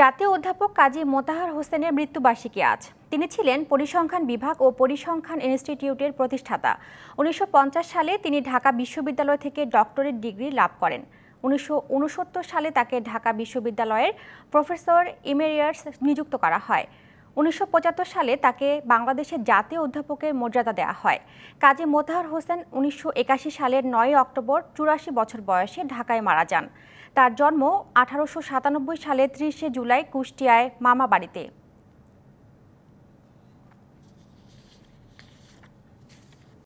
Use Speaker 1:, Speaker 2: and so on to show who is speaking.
Speaker 1: জাতীয় অধ্যাপক কাজী মোতাহার হোসেনের মৃত্যুবার্ষিকী আজ তিনি ছিলেন পরিসংখ্যান বিভাগ ও পরিসংখ্যান ইনস্টিটিউটের প্রতিষ্ঠাতা উনিশশো সালে তিনি ঢাকা বিশ্ববিদ্যালয় থেকে ডক্টরেট ডিগ্রি লাভ করেন উনিশশো সালে তাকে ঢাকা বিশ্ববিদ্যালয়ের প্রফেসর ইমেরিয়ার্স নিযুক্ত করা হয় উনিশশো সালে তাকে বাংলাদেশের জাতীয় অধ্যাপকের মর্যাদা দেওয়া হয় কাজী মোতাহার হোসেন উনিশশো সালের নয় অক্টোবর চুরাশি বছর বয়সে ঢাকায় মারা যান তার জন্ম আঠারোশো সালে ত্রিশে জুলাই কুষ্টিয়ায় মামা বাড়িতে